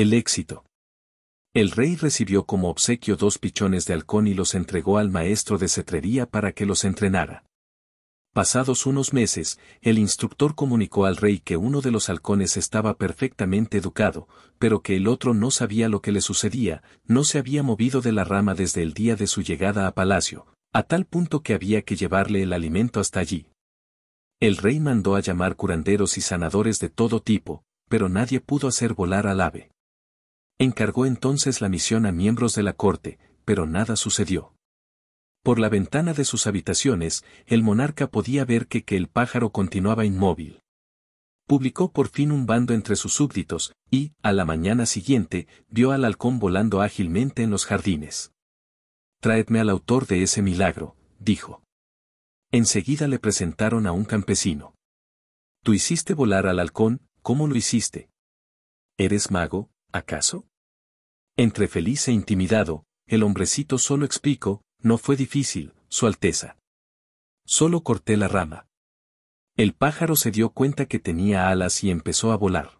El éxito. El rey recibió como obsequio dos pichones de halcón y los entregó al maestro de cetrería para que los entrenara. Pasados unos meses, el instructor comunicó al rey que uno de los halcones estaba perfectamente educado, pero que el otro no sabía lo que le sucedía, no se había movido de la rama desde el día de su llegada a palacio, a tal punto que había que llevarle el alimento hasta allí. El rey mandó a llamar curanderos y sanadores de todo tipo, pero nadie pudo hacer volar al ave. Encargó entonces la misión a miembros de la corte, pero nada sucedió. Por la ventana de sus habitaciones, el monarca podía ver que, el pájaro continuaba inmóvil. Publicó por fin un bando entre sus súbditos, y, a la mañana siguiente, vio al halcón volando ágilmente en los jardines. Traedme al autor de ese milagro, dijo. Enseguida le presentaron a un campesino. Tú hiciste volar al halcón, ¿cómo lo hiciste? ¿Eres mago, acaso? Entre feliz e intimidado, el hombrecito solo explicó, no fue difícil, Su Alteza. Solo corté la rama. El pájaro se dio cuenta que tenía alas y empezó a volar.